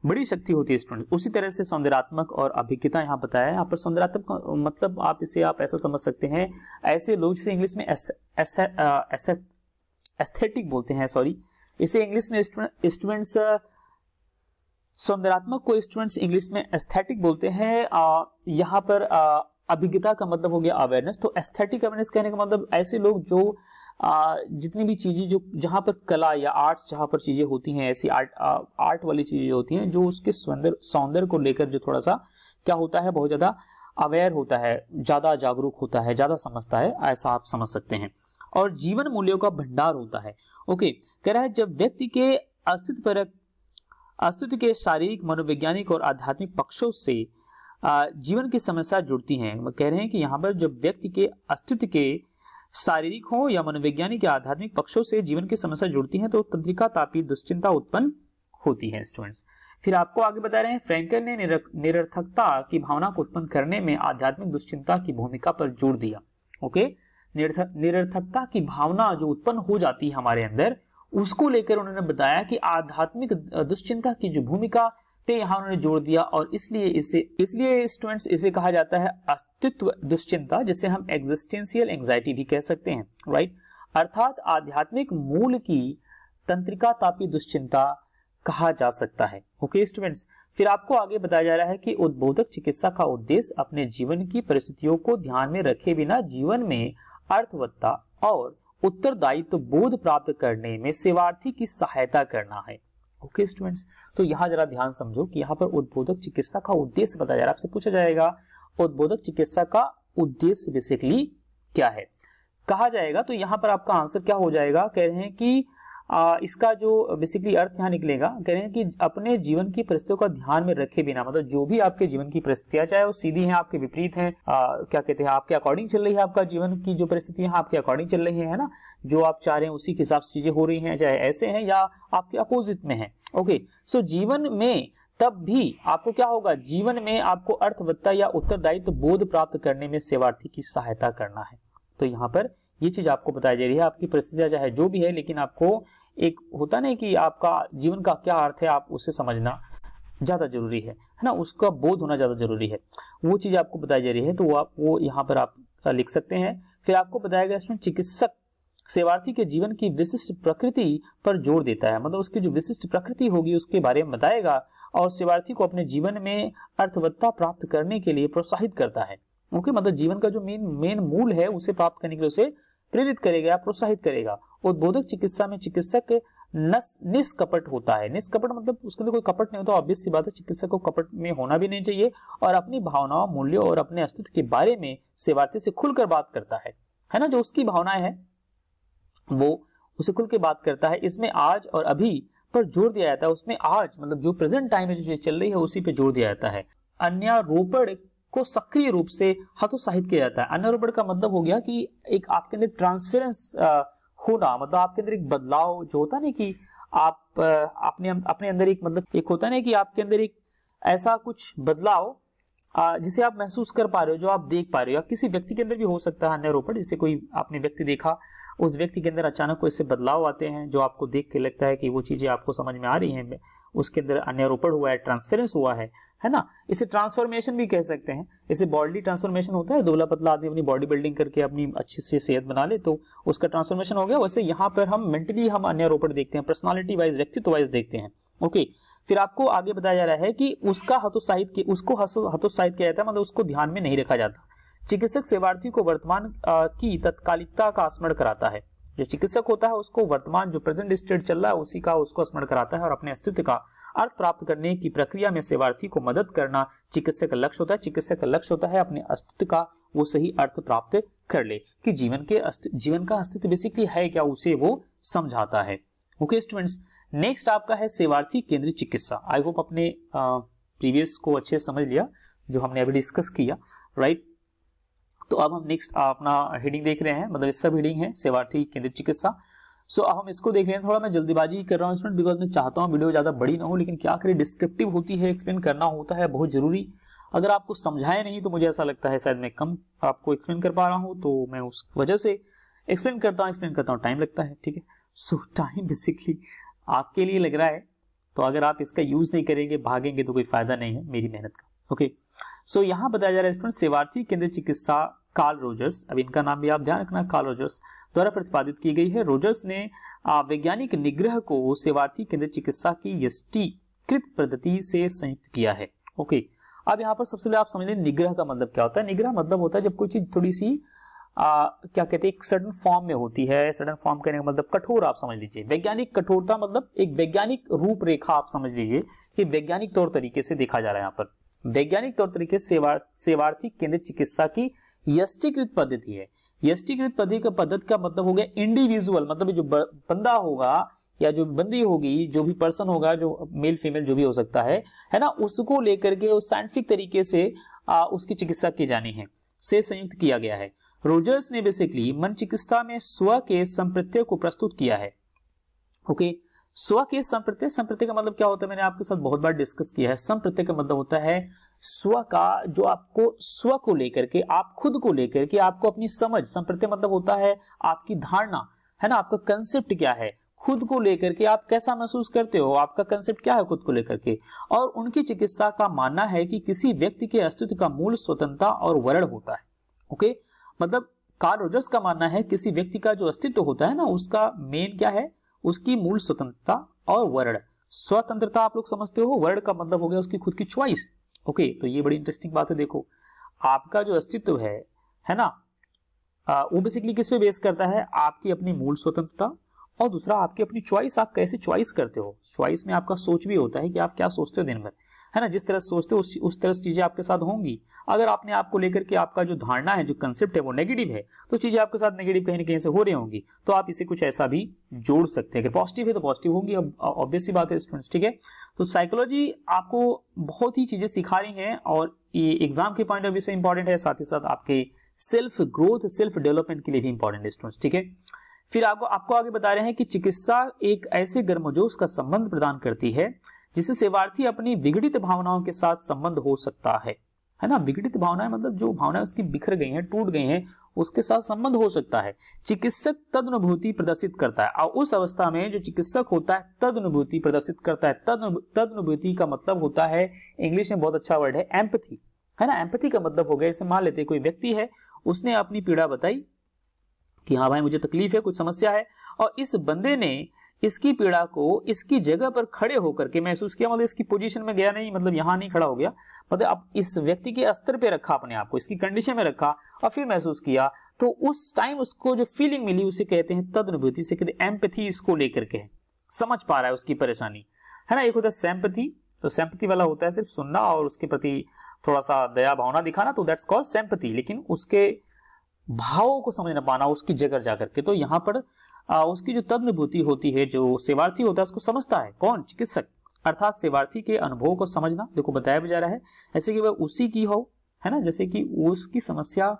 बड़ी शक्ति होती है स्टूडेंट उसी तरह से सौंदर्यात्मक और अभिज्ञता यहाँ बताया है यहाँ पर सौंदर्यात्मक मतलब आप इसे आप ऐसा समझ सकते हैं ऐसे लोग जिसे इंग्लिश में एस्थेटिक बोलते हैं सॉरी इसे इंग्लिश में स्टूडेंट्स सौंदर्यात्मक को स्टूडेंट्स इंग्लिश में एस्थेटिक बोलते हैं यहाँ पर अभिज्ञता का मतलब हो गया अवेयरनेस तो एस्थेटिक अवेयरनेस कहने का मतलब ऐसे लोग जो आ, जितनी भी चीजें जो जहाँ पर कला या आर्ट्स जहाँ पर चीजें होती हैं ऐसी आर्ट आ, आर्ट वाली चीजें होती हैं जो उसके सौंदर्य सौंदर्य को लेकर जो थोड़ा सा क्या होता है बहुत ज्यादा अवेयर होता है ज्यादा जागरूक होता है ज्यादा समझता है ऐसा आप समझ सकते हैं और जीवन मूल्यों का भंडार होता है ओके कह रहा है जब व्यक्ति के अस्तित्व परक अस्तित्व के शारीरिक मनोवैज्ञानिक और आध्यात्मिक पक्षों से जीवन की समस्या जुड़ती हैं कह रहे हैं कि यहाँ पर जब व्यक्ति के अस्तित्व के शारीरिक हो या मनोवैज्ञानिक या आध्यात्मिक पक्षों से जीवन की समस्या जुड़ती है तो तंत्रिका तापी दुश्चिंता उत्पन्न होती है स्टूडेंट्स फिर आपको आगे बता रहे हैं फ्रैंकल ने निरर्थकता की भावना को उत्पन्न करने में आध्यात्मिक दुश्चिंता की भूमिका पर जोर दिया ओके निरर्थकता की भावना जो उत्पन्न हो जाती है हमारे अंदर उसको लेकर उन्होंने बताया कि आध्यात्मिक दुश्चिंता की जो भूमिका पे यहाँ उन्होंने जोड़ दिया और इसलिए इसे इसलिए स्टूडेंट्स इसे कहा जाता है अस्तित्व दुश्चिंता जिसे हम एग्जिस्टेंशियल एंग्जाइटी भी कह सकते हैं राइट अर्थात आध्यात्मिक मूल की तंत्रिका तापी दुश्चिंता कहा जा सकता है ओके स्टूडेंट्स फिर आपको आगे बताया जा रहा है कि उद्बोधक चिकित्सा का उद्देश्य अपने जीवन की परिस्थितियों को ध्यान में रखे बिना जीवन में अर्थवत्ता और उत्तरदायित्व तो बोध प्राप्त करने में सेवार्थी की सहायता करना है ओके okay, स्टूडेंट्स तो यहाँ जरा ध्यान समझो कि यहाँ पर उद्बोधक चिकित्सा का उद्देश्य बताया जा रहा है आपसे पूछा जाएगा उद्बोधक चिकित्सा का उद्देश्य बेसिकली क्या है कहा जाएगा तो यहाँ पर आपका आंसर क्या हो जाएगा कह रहे हैं कि आ, इसका जो बेसिकली अर्थ यहाँ निकलेगा कह रहे हैं कि अपने जीवन की परिस्थितियों का ध्यान में रखे बिना मतलब जो भी आपके जीवन की परिस्थितियां चाहे वो सीधी है आपके विपरीत है आ, क्या कहते हैं आपके अकॉर्डिंग चल रही है आपका जीवन की जो परिस्थितियां आपके अकॉर्डिंग चल रही है ना जो आप चाह रहे हैं उसी के हिसाब से चीजें हो रही है चाहे ऐसे है या आपके अपोजिट में है ओके सो जीवन में तब भी आपको क्या होगा जीवन में आपको अर्थवत्ता या उत्तरदायित्व बोध प्राप्त करने में सेवार्थी की सहायता करना है तो यहाँ पर ये चीज आपको बताई जा रही है आपकी परिस्थितियां चाहे जो भी है लेकिन आपको एक होता नहीं कि आपका जीवन का क्या अर्थ है आप उसे समझना ज़्यादा जरूरी है है ना उसका बोध होना ज़्यादा जरूरी है वो चीज़ आपको बताई जा रही है तो वो आप वो यहाँ पर आप लिख सकते हैं फिर आपको बताया गया इसमें चिकित्सक सेवार्थी के जीवन की विशिष्ट प्रकृति पर जोर देता है मतलब उसकी जो विशिष्ट प्रकृति होगी उसके बारे में बताएगा और सेवार्थी को अपने जीवन में अर्थवत्ता प्राप्त करने के लिए प्रोत्साहित करता है ओके मतलब जीवन का जो मेन मेन मूल है उसे प्राप्त करने के लिए उसे प्रेरित करेगा प्रोत्साहित करेगा उद्बोधक चिकित्सा में चिकित्सक नस निष्कपट होता है निष्कपट मतलब उसके अंदर कोई कपट नहीं होता ऑब्वियस सी बात है चिकित्सक को कपट में होना भी नहीं चाहिए और अपनी भावनाओं मूल्यों और अपने अस्तित्व के बारे में सेवार्थी से खुलकर बात करता है है ना जो उसकी भावनाएं हैं वो उसे खुल के बात करता है इसमें आज और अभी पर जोर दिया जाता है उसमें आज मतलब जो प्रेजेंट टाइम में जो चल रही है उसी पर जोर दिया जाता है अन्य रोपण को सक्रिय रूप से हतोत्साहित किया जाता है अन्य रोपण का मतलब हो गया कि एक आपके अंदर ट्रांसफेरेंस होना मतलब आपके अंदर एक बदलाव जो होता ना कि आप अपने अपने अंदर एक मतलब एक होता ना कि आपके अंदर एक ऐसा कुछ बदलाव जिसे आप महसूस कर पा रहे हो जो आप देख पा रहे हो या किसी व्यक्ति के अंदर भी हो सकता है अन्य रोपण जिसे कोई आपने व्यक्ति देखा उस व्यक्ति के अंदर अचानक कोई से बदलाव आते हैं जो आपको देख के लगता है कि वो चीज़ें आपको समझ में आ रही हैं उसके अंदर अन्य रोपण हुआ है ट्रांसफरेंस हुआ है है ना इसे ट्रांसफॉर्मेशन भी कह सकते हैं इसे बॉडी ट्रांसफॉर्मेशन होता है दुबला पतला आदमी अपनी बॉडी बिल्डिंग करके अपनी अच्छी से सेहत बना ले तो उसका ट्रांसफॉर्मेशन हो गया वैसे यहाँ पर हम मेंटली हम अन्य रोपण देखते हैं पर्सनालिटी वाइज व्यक्तित्व वाइज देखते हैं ओके फिर आपको आगे बताया जा रहा है कि उसका हतोत्साहित उसको हतोत्साहित किया जाता है मतलब उसको ध्यान में नहीं रखा जाता चिकित्सक सेवार्थी को वर्तमान की तत्कालिकता का स्मरण कराता है जो चिकित्सक होता है उसको वर्तमान जो प्रेजेंट स्टेट चल रहा है उसी का उसको स्मरण कराता है और अपने अस्तित्व का अर्थ प्राप्त करने की प्रक्रिया में सेवार्थी को मदद करना चिकित्सक का लक्ष्य होता है चिकित्सक का लक्ष्य होता है अपने अस्तित्व का वो सही अर्थ प्राप्त कर ले कि जीवन के जीवन का अस्तित्व बेसिकली है क्या उसे वो समझाता है ओके स्टूडेंट्स नेक्स्ट आपका है सेवार्थी केंद्रित चिकित्सा आई होप अपने प्रीवियस को अच्छे समझ लिया जो हमने अभी डिस्कस किया राइट तो अब हम नेक्स्ट अपना हेडिंग देख रहे हैं मतलब सब हेडिंग है सेवार्थी केंद्रित चिकित्सा सो so, अब हम इसको देख रहे हैं थोड़ा मैं जल्दीबाजी कर रहा हूँ इसमें बिकॉज मैं चाहता हूँ वीडियो ज़्यादा बड़ी ना हो लेकिन क्या करें डिस्क्रिप्टिव होती है एक्सप्लेन करना होता है बहुत ज़रूरी अगर आपको समझाया नहीं तो मुझे ऐसा लगता है शायद मैं कम आपको एक्सप्लेन कर पा रहा हूँ तो मैं उस वजह से एक्सप्लेन करता हूँ एक्सप्लेन करता हूँ टाइम लगता है ठीक है सो टाइम बेसिकली आपके लिए लग रहा है तो अगर आप इसका यूज़ नहीं करेंगे भागेंगे तो कोई फायदा नहीं है मेरी मेहनत का ओके सो यहाँ बताया जा रहा है स्टूडेंट सेवार्थी केंद्र चिकित्सा कार्ल रोजर्स अब इनका नाम भी आप ध्यान रखना कार्ल रोजर्स द्वारा प्रतिपादित की गई है रोजर्स ने वैज्ञानिक निग्रह को सेवार्थी केंद्र चिकित्सा की कृत पद्धति से संयुक्त किया है ओके अब यहाँ पर सबसे पहले आप समझ लें निग्रह का मतलब क्या होता है निग्रह मतलब होता है जब कोई चीज थोड़ी सी आ, क्या कहते हैं एक सडन फॉर्म में होती है सडन फॉर्म कहने का मतलब कठोर आप समझ लीजिए वैज्ञानिक कठोरता मतलब एक वैज्ञानिक रूपरेखा आप समझ लीजिए कि वैज्ञानिक तौर तरीके से देखा जा रहा है यहाँ पर वैज्ञानिक तौर तरीके से सेवार्थी केंद्र चिकित्सा की यष्टीकृत पद्धति है यष्टीकृत पद्धति का पद्धति का मतलब हो गया इंडिविजुअल मतलब जो बंदा होगा या जो बंदी होगी जो भी पर्सन होगा जो मेल फीमेल जो भी हो सकता है है ना उसको लेकर के उस साइंटिफिक तरीके से आ, उसकी चिकित्सा की जानी है से संयुक्त किया गया है रोजर्स ने बेसिकली मन चिकित्सा में स्व के संप्रत्यय को प्रस्तुत किया है ओके okay? स्व के संप्रत्य संप्रत्य का मतलब क्या होता है मैंने आपके साथ बहुत बार डिस्कस किया है संप्रत्य का मतलब होता है स्व का जो आपको स्व को लेकर के आप खुद को लेकर के आपको अपनी समझ संप्रत्य मतलब होता है आपकी धारणा है ना आपका कंसेप्ट क्या है खुद को लेकर के आप कैसा महसूस करते हो आपका कंसेप्ट क्या है खुद को लेकर के और उनकी चिकित्सा का मानना है कि किसी व्यक्ति के अस्तित्व का मूल स्वतंत्रता और वरण होता है ओके मतलब कार्ल रोजर्स का मानना है किसी व्यक्ति का जो अस्तित्व होता है ना उसका मेन क्या है उसकी मूल स्वतंत्रता और वर्ण स्वतंत्रता आप लोग समझते हो वर्ण का मतलब हो गया उसकी खुद की च्वाइस ओके तो ये बड़ी इंटरेस्टिंग बात है देखो आपका जो अस्तित्व है है ना आ, वो बेसिकली किस पे बेस करता है आपकी अपनी मूल स्वतंत्रता और दूसरा आपकी अपनी च्वाइस आप कैसे च्वाइस करते हो च्वाइस में आपका सोच भी होता है कि आप क्या सोचते हो दिन भर है ना जिस तरह सोचते हो उस, उस तरह से चीजें आपके साथ होंगी अगर आपने आपको लेकर के आपका जो धारणा है जो कंसेप्ट है वो नेगेटिव है तो चीजें आपके साथ नेगेटिव कहीं ना कहीं से हो रही होंगी तो आप इसे कुछ ऐसा भी जोड़ सकते हैं अगर पॉजिटिव है तो पॉजिटिव होंगी अब ऑब्वियस सी बात है स्टूडेंट्स ठीक है तो साइकोलॉजी आपको बहुत ही चीजें सिखा रही है और ये एग्जाम के पॉइंट ऑफ व्यू से इंपॉर्टेंट है साथ ही साथ आपके सेल्फ ग्रोथ सेल्फ डेवलपमेंट के लिए भी इंपॉर्टेंट है स्टूडेंट्स ठीक है फिर आपको आपको आगे बता रहे हैं कि चिकित्सा एक ऐसे गर्मजोश का संबंध प्रदान करती है जिससे सेवार्थी अपनी विघटित भावनाओं के साथ संबंध हो सकता है है ना विघटित भावनाएं मतलब जो भावनाएं उसकी बिखर गई हैं टूट गई हैं उसके साथ संबंध हो सकता है चिकित्सक तद अनुभूति प्रदर्शित करता है और उस अवस्था में जो चिकित्सक होता है तद अनुभूति प्रदर्शित करता है तद अनुभूति का मतलब होता है इंग्लिश में बहुत अच्छा वर्ड है एम्पथी है ना एम्पथी का मतलब हो गया इसे मान लेते कोई व्यक्ति है उसने अपनी पीड़ा बताई कि हाँ भाई मुझे तकलीफ है कुछ समस्या है और इस बंदे ने इसकी पीड़ा को इसकी जगह पर खड़े होकर के महसूस किया मतलब इसकी पोजीशन में गया नहीं मतलब यहां नहीं खड़ा हो गया मतलब आप इस व्यक्ति के स्तर पे रखा अपने आप को इसकी कंडीशन में रखा और फिर महसूस किया तो उस टाइम उसको जो फीलिंग मिली उसे कहते हैं तदनुभूति से कहते एम्पथी इसको लेकर के समझ पा रहा है उसकी परेशानी है ना एक होता है सैम्पथी तो सैम्पथी वाला होता है सिर्फ सुनना और उसके प्रति थोड़ा सा दया भावना दिखाना तो दैट्स कॉल्ड सैम्पथी लेकिन उसके भावों को समझ ना पाना उसकी जगह जाकर के तो यहाँ पर उसकी जो तदनुभूति होती है जो सेवार्थी होता है उसको समझता है कौन चिकित्सक अर्थात सेवार्थी के अनुभव को समझना देखो बताया भी जा रहा है ऐसे कि वह उसी की हो है ना जैसे कि उसकी समस्या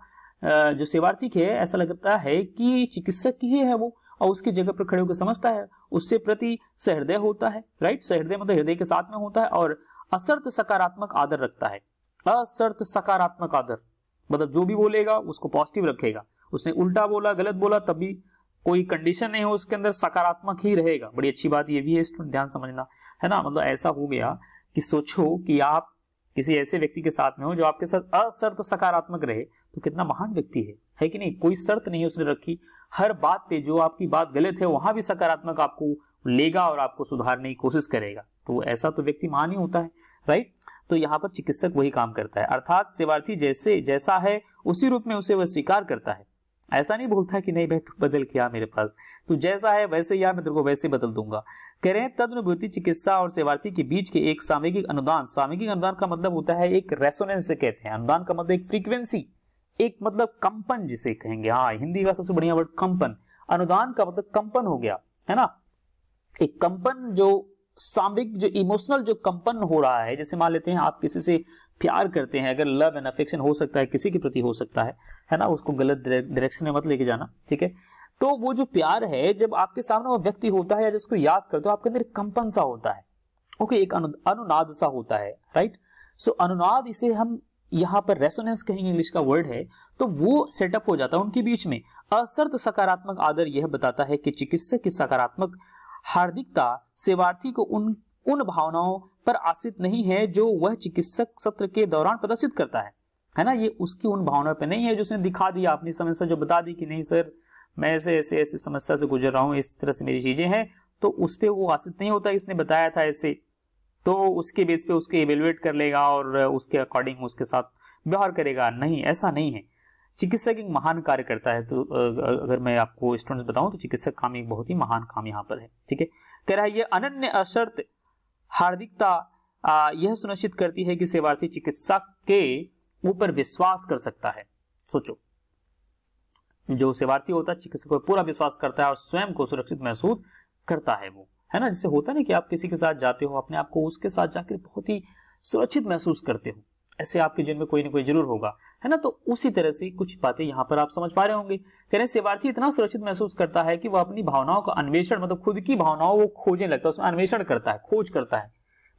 जो सेवार्थी की है ऐसा लगता है कि चिकित्सक की ही है वो और उसकी जगह पर खड़े होकर समझता है उससे प्रति सहृदय होता है राइट सहृदय मतलब हृदय के साथ में होता है और असर्त सकारात्मक आदर रखता है असर्त सकारात्मक आदर मतलब जो भी बोलेगा उसको पॉजिटिव रखेगा उसने उल्टा बोला गलत बोला तब भी कोई कंडीशन नहीं हो उसके अंदर सकारात्मक ही रहेगा बड़ी अच्छी बात ये भी है स्टूडेंट ध्यान समझना है ना मतलब ऐसा हो गया कि सोचो कि आप किसी ऐसे व्यक्ति के साथ में हो जो आपके साथ असर्त सकारात्मक रहे तो कितना महान व्यक्ति है है कि नहीं कोई शर्त नहीं उसने रखी हर बात पे जो आपकी बात गलत है वहां भी सकारात्मक आपको लेगा और आपको सुधारने की कोशिश करेगा तो ऐसा तो व्यक्ति महान ही होता है राइट तो यहाँ पर चिकित्सक वही काम करता है अर्थात सेवार्थी जैसे जैसा है उसी रूप में उसे वह स्वीकार करता है ऐसा नहीं बोलता कि नहीं भाई तू तो बदल के आ मेरे पास तू जैसा है वैसे ही आ मैं तेरे को वैसे बदल दूंगा कह रहे हैं तदनुभूति चिकित्सा और सेवार्थी के बीच के एक सामयिक अनुदान सामयिक अनुदान का मतलब होता है एक रेसोनेंस से कहते हैं अनुदान का मतलब एक फ्रीक्वेंसी एक मतलब कंपन जिसे कहेंगे हाँ हिंदी का सबसे बढ़िया वर्ड कंपन अनुदान का मतलब कंपन हो गया है ना एक कंपन जो सामयिक जो इमोशनल जो कंपन हो रहा है जैसे मान लेते हैं आप किसी से प्यार करते हैं अगर लव एंड अफेक्शन हो सकता है किसी के प्रति हो सकता है है ना उसको गलत डायरेक्शन में मत लेके जाना ठीक है तो वो जो प्यार है जब आपके सामने वो व्यक्ति होता है या जब उसको याद करते हो आपके अंदर कंपन सा होता है ओके एक अनु, अनुनाद सा होता है राइट सो अनुनाद इसे हम यहाँ पर रेसोनेंस कहेंगे इंग्लिश का वर्ड है तो वो सेटअप हो जाता है उनके बीच में असर्त सकारात्मक आदर यह बताता है कि चिकित्सक की सकारात्मक हार्दिकता सेवार्थी को उन उन भावनाओं पर आश्रित नहीं है जो वह चिकित्सक सत्र के दौरान प्रदर्शित करता है है ना ये उसकी उन भावनाओं पर नहीं है जो उसने दिखा दिया अपनी समस्या जो बता दी कि नहीं सर मैं ऐसे ऐसे ऐसे समस्या से गुजर रहा हूँ इस तरह से मेरी चीजें हैं तो उस पर वो आश्रित नहीं होता इसने बताया था ऐसे तो उसके बेस पे उसके एवेलुएट कर लेगा और उसके अकॉर्डिंग उसके साथ व्यवहार करेगा नहीं ऐसा नहीं है चिकित्सक एक महान कार्य करता है तो अगर मैं आपको स्टूडेंट्स बताऊं तो चिकित्सक काम एक बहुत ही महान काम यहाँ पर है ठीक है कह रहा है ये अनन्य अशर्त हार्दिकता यह सुनिश्चित करती है कि सेवार्थी चिकित्सक के ऊपर विश्वास कर सकता है सोचो जो सेवार्थी होता है चिकित्सक पर पूरा विश्वास करता है और स्वयं को सुरक्षित महसूस करता है वो है ना जिससे होता ना कि आप किसी के साथ जाते हो अपने आप को उसके साथ जाकर बहुत ही सुरक्षित महसूस करते हो ऐसे आपके जीवन में कोई ना कोई जरूर होगा है ना तो उसी तरह से कुछ बातें यहाँ पर आप समझ पा रहे होंगे कह रहे सेवार्थी इतना सुरक्षित महसूस करता है कि वह अपनी भावनाओं का अन्वेषण मतलब खुद की भावनाओं को खोजने लगता है उसमें अन्वेषण करता है खोज करता है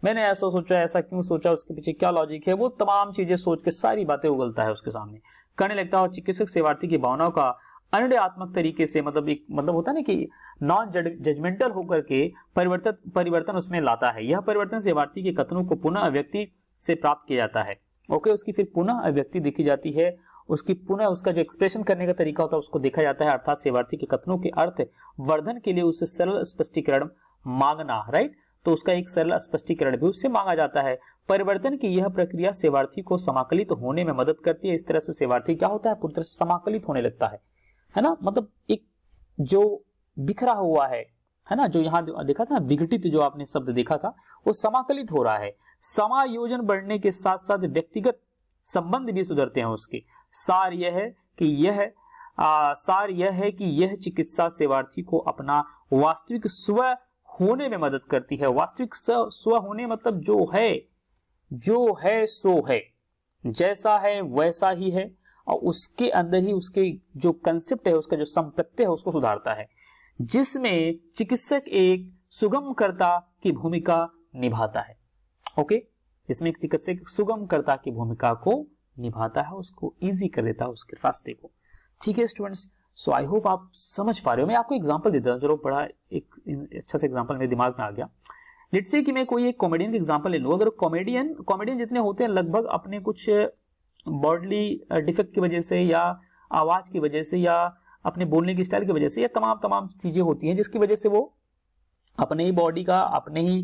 मैंने ऐसा सोचा ऐसा क्यों सोचा उसके पीछे क्या लॉजिक है वो तमाम चीजें सोच के सारी बातें उगलता है उसके सामने करने लगता है और चिकित्सक सेवार्थी की भावनाओं का अनडयात्मक तरीके से मतलब एक मतलब होता है ना कि नॉन जजमेंटल होकर के परिवर्तन परिवर्तन उसमें लाता है यह परिवर्तन सेवार्थी के कथनों को पुनः व्यक्ति से प्राप्त किया जाता है ओके उसकी फिर पुनः अभिव्यक्ति देखी जाती है उसकी पुनः उसका जो एक्सप्रेशन करने का तरीका होता है उसको देखा जाता है अर्थात सेवार्थी के कथनों के अर्थ वर्धन के लिए उससे सरल स्पष्टीकरण मांगना राइट तो उसका एक सरल स्पष्टीकरण भी उससे मांगा जाता है परिवर्तन की यह प्रक्रिया सेवार्थी को समाकलित होने में मदद करती है इस तरह से सेवार्थी क्या होता है पूरी तरह से समाकलित होने लगता है है ना मतलब एक जो बिखरा हुआ है है ना जो यहाँ देखा था ना विघटित जो आपने शब्द देखा था वो समाकलित हो रहा है समायोजन बढ़ने के साथ साथ व्यक्तिगत संबंध भी सुधरते हैं उसके सार यह है कि यह आ, सार यह है कि यह चिकित्सा सेवार्थी को अपना वास्तविक स्व होने में मदद करती है वास्तविक स्व होने मतलब जो है जो है सो है जैसा है वैसा ही है और उसके अंदर ही उसके जो कंसेप्ट है उसका जो संप्रत्य है उसको सुधारता है जिसमें चिकित्सक एक सुगमकर्ता की भूमिका निभाता है ओके एक चिकित्सक सुगमकर्ता की भूमिका को निभाता है उसको इजी कर देता है उसके रास्ते को ठीक है स्टूडेंट्स सो आई होप आप समझ पा रहे हो मैं आपको एग्जाम्पल देता हूँ चलो बड़ा एक अच्छा सा एग्जाम्पल मेरे दिमाग में आ गया लेट से कि मैं कोई एक कॉमेडियन का एग्जाम्पल ले लूँ अगर कॉमेडियन कॉमेडियन जितने होते हैं लगभग अपने कुछ बॉडली uh, डिफेक्ट uh, की वजह से या आवाज की वजह से या अपने बोलने की स्टाइल की वजह से या तमाम तमाम चीज़ें होती हैं जिसकी वजह से वो अपने ही बॉडी का अपने ही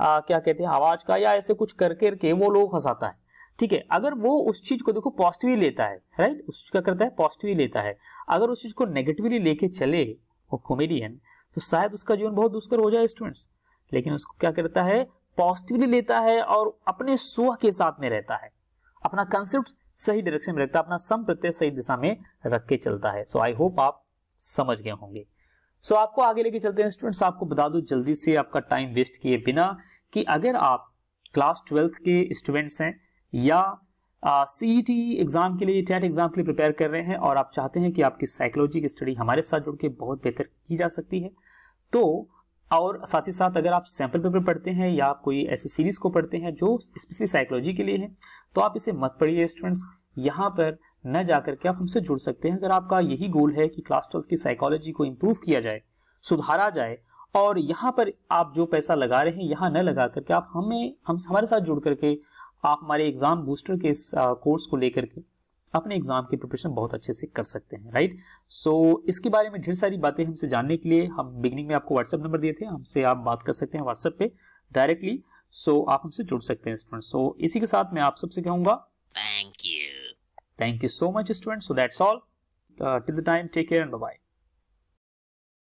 आ, क्या कहते हैं आवाज का या ऐसे कुछ कर करके वो लोग हंसाता है ठीक है अगर वो उस चीज को देखो पॉजिटिवली लेता है राइट उस चीज का करता है पॉजिटिवली लेता है अगर उस चीज को नेगेटिवली लेके चले वो कॉमेडियन तो शायद उसका जीवन बहुत दुष्कर हो जाए स्टूडेंट्स लेकिन उसको क्या करता है पॉजिटिवली लेता है और अपने सोह के साथ में रहता है अपना कंसेप्ट सही डायरेक्शन में रखता है अपना सम प्रत्यय सही दिशा में रख के चलता है सो आई होप आप समझ गए होंगे सो so, आपको आगे लेके चलते हैं स्टूडेंट्स आपको बता दूं जल्दी से आपका टाइम वेस्ट किए बिना कि अगर आप क्लास ट्वेल्थ के स्टूडेंट्स हैं या सीईटी एग्जाम e के लिए टेट एग्जाम e के लिए प्रिपेयर कर रहे हैं और आप चाहते हैं कि आपकी साइकोलॉजी की स्टडी हमारे साथ जुड़ के बहुत बेहतर की जा सकती है तो और साथ ही साथ अगर आप सैंपल पेपर पढ़ते हैं या आप कोई ऐसी सीरीज को पढ़ते हैं जो स्पेशली साइकोलॉजी के लिए है तो आप इसे मत पढ़िए स्टूडेंट्स यहाँ पर न जाकर के आप हमसे जुड़ सकते हैं अगर आपका यही गोल है कि क्लास ट्वेल्थ की साइकोलॉजी को इम्प्रूव किया जाए सुधारा जाए और यहाँ पर आप जो पैसा लगा रहे हैं यहाँ न लगा करके आप हमें हम हमारे साथ जुड़ करके आप हमारे एग्जाम बूस्टर के इस कोर्स को लेकर के अपने एग्जाम की प्रिपरेशन बहुत अच्छे से कर सकते हैं राइट सो so, इसके बारे में ढेर सारी बातें हमसे जानने के लिए हम बिगनिंग में आपको व्हाट्सएप नंबर दिए थे हमसे आप बात कर सकते हैं व्हाट्सएप पे डायरेक्टली सो so, आप हमसे जुड़ सकते हैं स्टूडेंट सो so, इसी के साथ मैं आप सबसे कहूंगा thank you thank you so much student so that's all till the time take care and bye